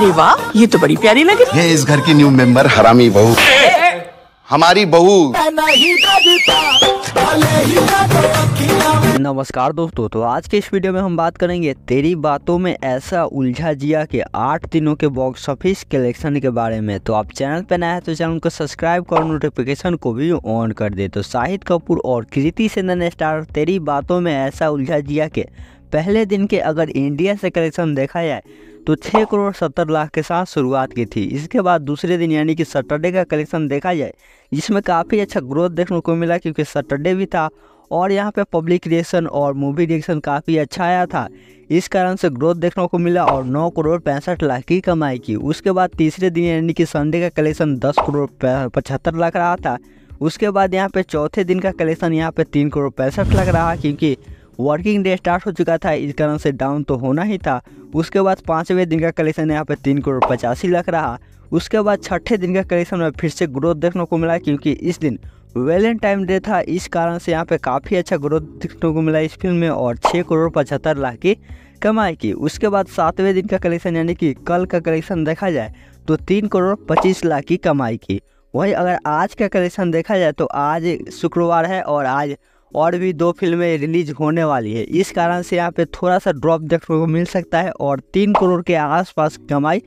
अरे वाह ये तो बड़ी प्यारी लग रही है इस घर की न्यू मेंबर हरामी बहू हमारी बहू नमस्कार दोस्तों तो आज के इस वीडियो में हम बात करेंगे तेरी बातों में ऐसा उलझा जिया के आठ दिनों के बॉक्स ऑफिस कलेक्शन के बारे में तो आप चैनल पर नया है तो चैनल को सब्सक्राइब कर नोटिफिकेशन को भी ऑन कर दे तो शाहिद कपूर और कृति सेनन स्टार तेरी बातों में ऐसा उलझा जिया के पहले दिन के अगर इंडिया से कलेक्शन देखा जाए तो छः करोड़ सत्तर लाख के साथ शुरुआत की थी इसके बाद दूसरे दिन यानी कि सैटरडे का कलेक्शन देखा जाए जिसमें काफ़ी अच्छा ग्रोथ देखने को मिला क्योंकि सैटरडे भी था और यहाँ पे पब्लिक रिएक्शन और मूवी रिएक्शन काफ़ी अच्छा आया था इस कारण से ग्रोथ देखने को मिला और 9 करोड़ पैंसठ लाख की कमाई की उसके बाद तीसरे दिन यानी कि संडे का कलेक्शन 10 करोड़ पचहत्तर लाख रहा था उसके बाद यहाँ पे चौथे दिन का कलेक्शन यहाँ पे तीन करोड़ पैंसठ लाख रहा क्योंकि वर्किंग डे स्टार्ट हो चुका था इस कारण से डाउन तो होना ही था उसके बाद पाँचवें दिन का कलेक्शन यहाँ पे तीन करोड़ पचासी लाख रहा उसके बाद छठे दिन का कलेक्शन में फिर से ग्रोथ देखने को मिला क्योंकि इस दिन वैलेंटाइन डे था इस कारण से यहाँ पे काफ़ी अच्छा ग्रोथ देखने को मिला इस फिल्म में और छः करोड़ पचहत्तर लाख की कमाई की उसके बाद सातवें दिन का कलेक्शन यानी कि कल का कलेक्शन देखा जाए तो तीन करोड़ पच्चीस लाख की कमाई की वहीं अगर आज का कलेक्शन देखा जाए तो आज शुक्रवार है और आज और भी दो फिल्में रिलीज होने वाली है इस कारण से यहाँ पे थोड़ा सा ड्रॉप देखने को मिल सकता है और तीन करोड़ के आसपास कमाई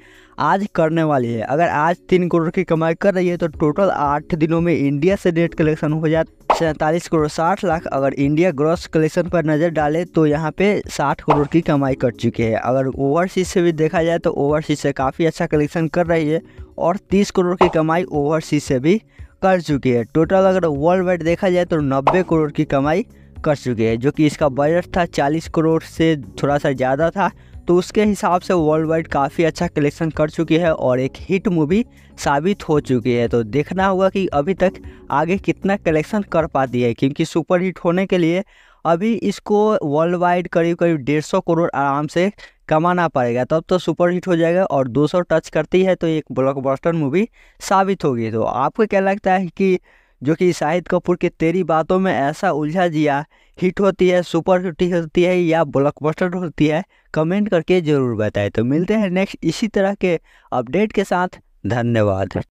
आज करने वाली है अगर आज तीन करोड़ की कमाई कर रही है तो टोटल आठ दिनों में इंडिया से नेट कलेक्शन हो जाए सैंतालीस करोड़ साठ लाख अगर इंडिया ग्रॉस कलेक्शन पर नज़र डाले तो यहाँ पे साठ करोड़ की कमाई कर चुकी है अगर ओवरसीज से भी देखा जाए तो ओवरसीज से काफ़ी अच्छा कलेक्शन कर रही है और तीस करोड़ की कमाई ओवरसीज से भी कर चुकी है टोटल अगर वर्ल्ड वाइड देखा जाए तो नब्बे करोड़ की कमाई कर चुकी है जो कि इसका बजट था चालीस करोड़ से थोड़ा सा ज़्यादा था तो उसके हिसाब से वर्ल्ड वाइड काफ़ी अच्छा कलेक्शन कर चुकी है और एक हिट मूवी साबित हो चुकी है तो देखना होगा कि अभी तक आगे कितना कलेक्शन कर पाती है क्योंकि सुपर हिट होने के लिए अभी इसको वर्ल्ड वाइड करीब करीब डेढ़ सौ करोड़ आराम से कमाना पड़ेगा तब तो सुपर हिट हो जाएगा और 200 टच करती है तो एक ब्लॉकबस्टर मूवी साबित होगी तो आपको क्या लगता है कि जो कि शाहिद कपूर की तेरी बातों में ऐसा उलझा जिया हिट होती है सुपर हिट होती है या ब्लॉकबस्टर होती है कमेंट करके ज़रूर बताएं तो मिलते हैं नेक्स्ट इसी तरह के अपडेट के साथ धन्यवाद